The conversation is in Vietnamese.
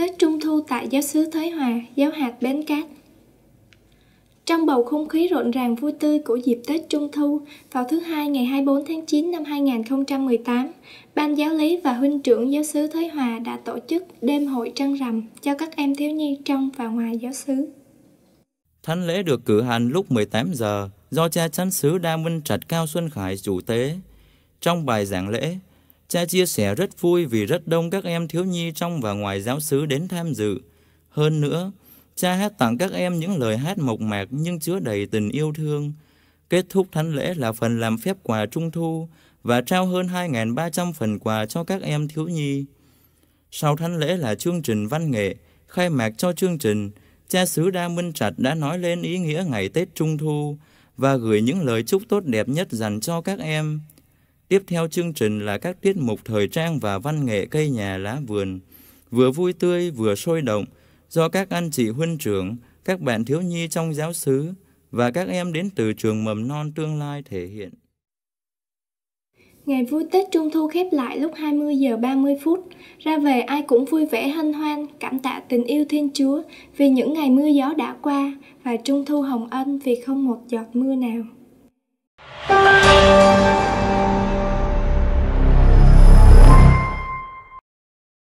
Tết Trung Thu tại Giáo sứ Thới Hòa, Giáo hạt Bến Cát. Trong bầu không khí rộn ràng vui tươi của dịp Tết Trung Thu, vào thứ Hai ngày 24 tháng 9 năm 2018, Ban giáo lý và huynh trưởng giáo sứ Thới Hòa đã tổ chức đêm hội trăng rằm cho các em thiếu nhi trong và ngoài giáo sứ. Thánh lễ được cử hành lúc 18 giờ do cha chánh xứ Đa Minh Trạch Cao Xuân Khải chủ tế. Trong bài giảng lễ, Cha chia sẻ rất vui vì rất đông các em thiếu nhi trong và ngoài giáo xứ đến tham dự. Hơn nữa, cha hát tặng các em những lời hát mộc mạc nhưng chứa đầy tình yêu thương. Kết thúc thánh lễ là phần làm phép quà trung thu và trao hơn 2.300 phần quà cho các em thiếu nhi. Sau thánh lễ là chương trình văn nghệ, khai mạc cho chương trình, cha xứ Đa Minh Trạch đã nói lên ý nghĩa ngày Tết Trung Thu và gửi những lời chúc tốt đẹp nhất dành cho các em. Tiếp theo chương trình là các tiết mục thời trang và văn nghệ cây nhà lá vườn, vừa vui tươi vừa sôi động do các anh chị huynh trưởng, các bạn thiếu nhi trong giáo xứ và các em đến từ trường mầm non tương lai thể hiện. Ngày vui Tết Trung Thu khép lại lúc 20 giờ 30 phút. Ra về ai cũng vui vẻ hân hoan, cảm tạ tình yêu Thiên Chúa vì những ngày mưa gió đã qua và Trung Thu hồng ân vì không một giọt mưa nào.